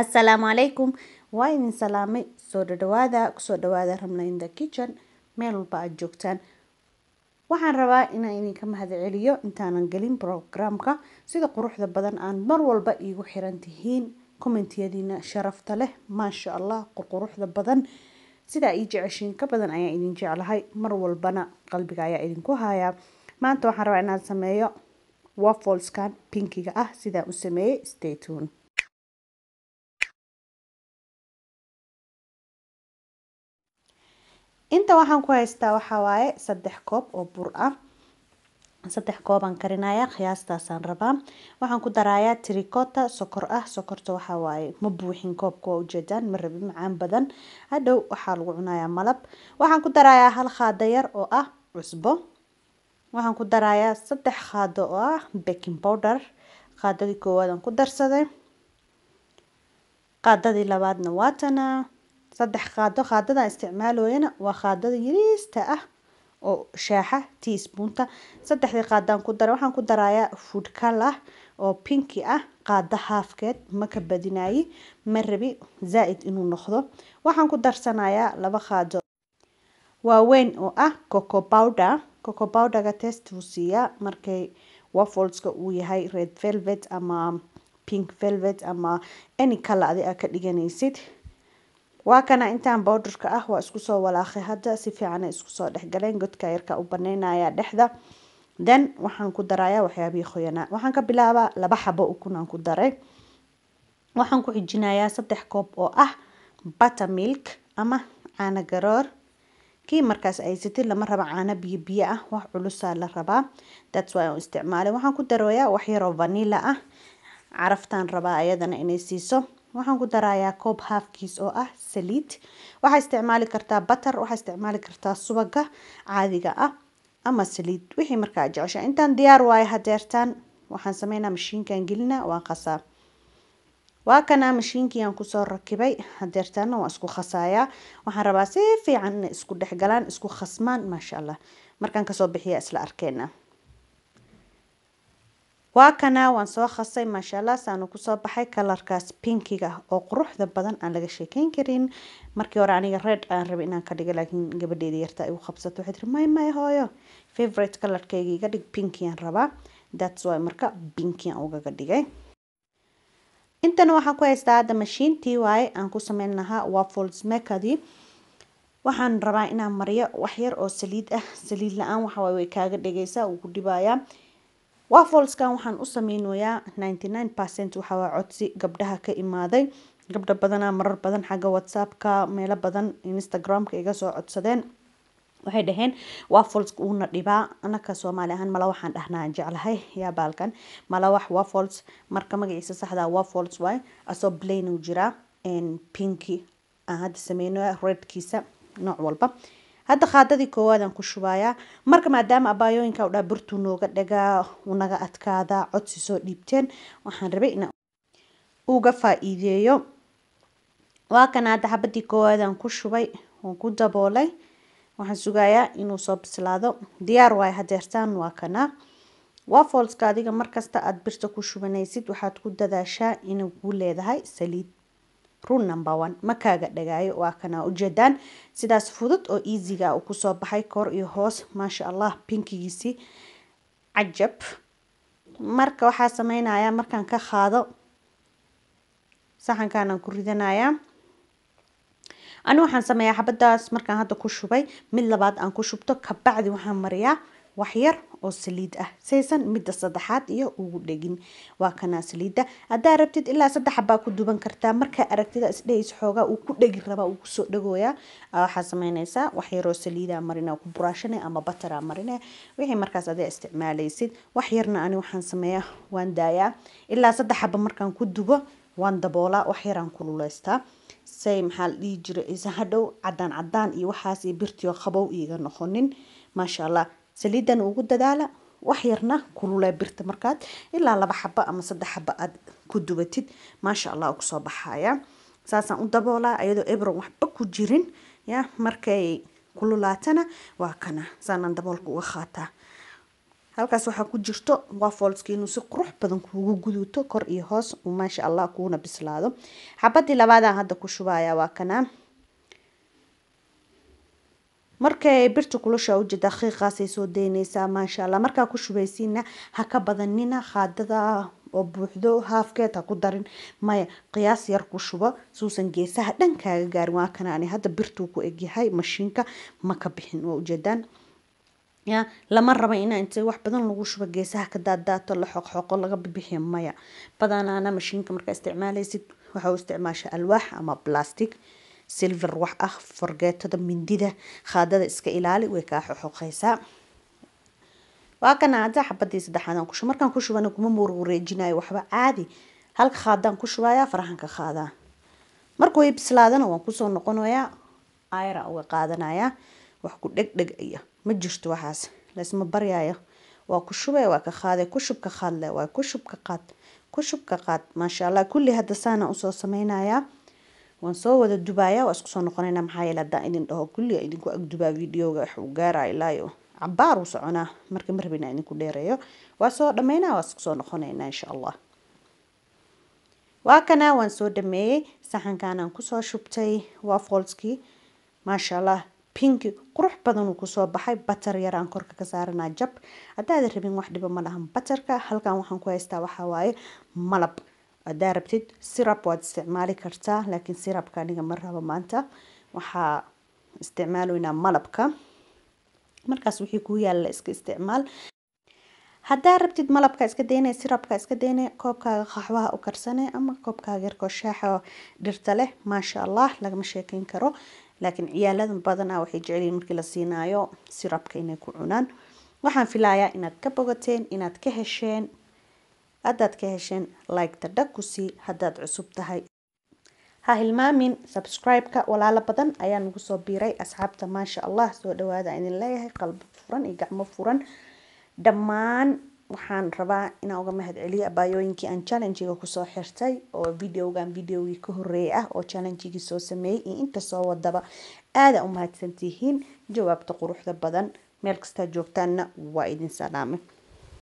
assalaamu calaykum waa idin salaamay soo dhadhawaada kusoo dhawaada ramlainda kitchen meel walba aad joogtaan waxaan rabaa inaan idinka mahadceliyo intaanan gelin brogramka sida quruxda badan aan mar walba iigu xiran tihiin kommentiyadiina sharafta leh maasha allah qurquruxda badan sidaa ii jeceshiin ka badan ayaan idin jeclahay mar walbana qalbiga ayaa idinku hayaa maanta waxaan rabaa inaan sameeyo wafolskan pinkiga ah sidaan u sameeyey statun inta waxaan ku haystaa waxaa waaye saddex koob oo bur ah saddex koobaan karinaya qiyaastaasaan rabaa waxaan ku darayaa tricota sokor ah sokorta waxaa ma buuxin koob waa ujeedaan ma rabi macaan badan hadhow waxaa lagu cunayaa malab waxaan ku darayaa hal khaada yar oo ah cusbo waxaan ku darayaa saddex khaado oo ah baking powder qaadadii koowaadan ku darsaday qaadadii labaadna waatana saddex qaado qaadada isticmaalooyana waa qaadada yariista ah oo shaaxa tiisbuunta saddexdii qaadaan ku dara waxaan ku darayaa food color oo pinki ah qaada haafkeed ma ka badinaayi ma rabi zaa'id inuu noqdo waxaan ku darsanayaa laba qaado waaweyn oo ah coco powder coco powderga test wuu siiyaa markay waffleska uu yahay red velvet ama pink velvet ama any color adi a ka dhiganaysid waa kana intaan bowdharka ah waa isku soo walaaqay hadda si fiicanay isku soo dhexgaleen godka yarka u banaynaya dhexda then waxaan ku darayaa waxyaabihii qoyanaa waxaan ka bilaabaa laba xabo ukun ku daray waxaan ku xijinayaa saddex koob oo ah butter milk ama caano garoor kii markaas ay sitid lama raba caano biyo biyo ah wax culusaa la rabaa that's why aan isticmaalay waxaan ku darooyaa wax yaroo vanilla ah caraftaan rabaa ayadana inay siiso waxaan ku darayaa koob half kiis oo ah saliid waxaa isticmaali kartaa batar waxaa isticmaali kartaa subaga caadiga ah ama saliid wixii markaa jecesha intaan diyaar waayo hadeertaan waxaan sameynaa mashiinkan gelinaa waan qasaa waa kanaa mashiinkii aan kusoo rakibay hadeertaana waan isku khasayaa waxaan rabaa si fiican inay isku dhexgalaan isku khasmaan maasha allah markaan kasoo bixiya isla arkeena Waa kana waan soo qasay mashallah saanu ku soo baxay colorkaas pinkiga oo quruxda badan aan laga sheekeyn karin. Markii hore aniga red aan rabay inaan ka dhigo laakiin gabadheeda yarta ay qabsato waxay tiri may may hooyo favorite colorkayga iga dhig pinky rabaa. That's why marka pinky aan dhigay. intana waxaan ku haystaa hadda mashiintii waaye aan ku sameyn lahaa waffles makerdi waxaan rabaa inaan mariyo wax oo saliid ah saliid la-aan waxa waaye way kaaga dhegaysaa wuu ku dhibayaa wafolskan waxaan u sameynaya waxaa waa codsi gabdhaha ka imaaday gabdha badanaa marar badan xagga whatsappka meelo badan instagramka iga soo codsadeen waxay dhaheen wafolsk uuna dhibaa anaka soomaali ahaan mala waxaan dhahnaa jeclahay yaa baalkan mala wax wafols marka magaciisa saxda wafols waay asoo blain u jiraa pinki aan hadda sameyno redkiisa nooc walba hadda qaadadii koowaadaan ku shubayaa marka maadaama abaayooyinka udhaa burtuu nooga dhagaa u naga adkaada codsi soo dhiibteen waxaan rabay inaan uga faa waa kana hadda habadii koowaadaan aan ku shubay waan ku daboolay waxaan sugayaa inuu soo bislaado diyaar waayo hadeertaan waa kanaa wafolska adiga markasta aada birta ku shubanaysid waxaad ku dadaashaa inay ku leedahay saliid ru number one ma kaaga dhagaayo waa kana ujeedaan sidaas fudud oo easyga uu kusoo baxay koor iyo hoos maasha allah pinkigiisii cajab marka waxaa sameynayaa markaan ka qaado saxankaanaan ku ridanayaa anigu waxaan sameeyaa xabadaas markaan hadda ku shubay mid labaad aan ku shubto kabacdi waxaan mariyaa waxyar oo saliid ah saysan midda saddexaad iyo ugu dhegin waa kanaa saliida haddaa rabtid ilaa saddex baa ku duban kartaa marka aragtida isdhehays xoogaa uu ku dhegi rabaa uu kusoo dhagooyaa waxaa samaynaysaa waxyaroo saliidaa ah, marina ku buraashane ama bataraa ah marine wixii markaas adaa isticmaalaysid waxyarna ani waxaan sameeyaa waan daayaa ilaa saddex xaba markaan ku dubo waan daboolaa waxyaraan kululaystaa say maxaa la dhihi jira isa hadhow cadaan cadaan iyo waxaas iyo birtiyo qabow iiga noqonin maasha allah saliidan ugu dadaala wax yarna kulule birta markaad ilaa laba xaba ama saddex xaba aad ku dubatid maasha allah ugu baxaya saasaan u daboolaa ayadoo ebron waxba ku jirin ya markay kululaatana waa kana saanaan daboolka uga qaataa halkaas waxaa ku jirto wafolski si qurux badan kuugu guduuto kor iyo hoos uu maasha allah kuuna bislaado xabadii labaadaan hadda ku shubaaya waa kanaa markay birta kulusha uji daqiiqaasay soo daynaysaa maasha allah markaa ku shubaysiina ha ka badanina qaadada oo buuxdo haafkeed ha ku darin maya qiyaas yar ku shubo suusan geesaha dhan kaaga gaarin waa kana ani hadda birtuu ku egyahay mashiinka ma ka bixin waa ujeedaan ya lama raba inaa intay wax badan lagu shubo geesaha ka daadaato la xoqxoqo laga bibixiyo maya badanaana mashiinka markaa isticmaalaysid waxa u isticmaasha alwaax ama blastic silver wax ah forgeetada mindida khaadada iska ilaali way kaa xoxoqeysaa waa kana ah xabadii saddexaad aan kushubo markaan kushubana kuma warwareejinayo waxba caadi halka khaadaan ku shubayaa farahan ka marku way bislaadana waan kusoo noqonayaa ayra way qaadanayaa wax ku dhegdheg iyo ma jirto waxaas laysma baryayo waa ku shubaya waa ka qaaday kushubka qaadle waa kushubka qaad kushubka qaad maasha allah kulli hadda saana usoo samaynayaa waan soo wada dubaaya waa isku soo noqonayna maxaa yeele haddaan idin dhaho kulli idinku agdubaa videoga wax uu gaaraya cabaar uu soconaa marka ma rabin idinku dheereeyo waa soo dhammaynaa waa isku soo noqonaynaa insha allah waa kana waan soo dhameeyey saxankan kusoo shubtay wafolskii maasha allah pinki qurux badanuu kusoo baxay batar yar aan korka ka saaranaa jab haddaadan rabin wax dhiba ma dhahan batarka halkan waxaan ku haystaa waxaa waaye malab haddaa rabtid sirab waad isticmaali kartaa laakiin sirabka aniga ma rabo maanta waxaa isticmaalaynaa malabka markaas wixii kuu yaalla iska isticmaal haddaa rabtid malabka iska dayne sirabka iska dayne koobkaaga qaxwaha u karsane ama koobkaaga yarkoo shaaxa dhirta leh maasha allah lagama sheekeyn karo laakiin ciyaalada badanaa ah waxay jeceliin markii la siinaayo sirabka inay ku cunaan waxaan filayaa inaad ka bogateen inaad ka hesheen haddaad ka hesheen like tadha ku sii haddaad cusub tahay ha hilmaamin sabscribe-ka walaalo badan ayaa nagu soo biiray asxaabta maasha allah soo dhawaada idin leeyahay qalbi furan iyo gacmo furan dhammaan waxaan rabaa inaan uga mahad celiyo abaayooyinkii aan challengiga kusoo xirtay oo videogan videogii ka horreeyay ah oo challengigii soo sameeyey iyo inta soo wadaba aada u mahadsantihiin jawaabta quruxda badan meel kastaa joogtaanna waa idin salaamay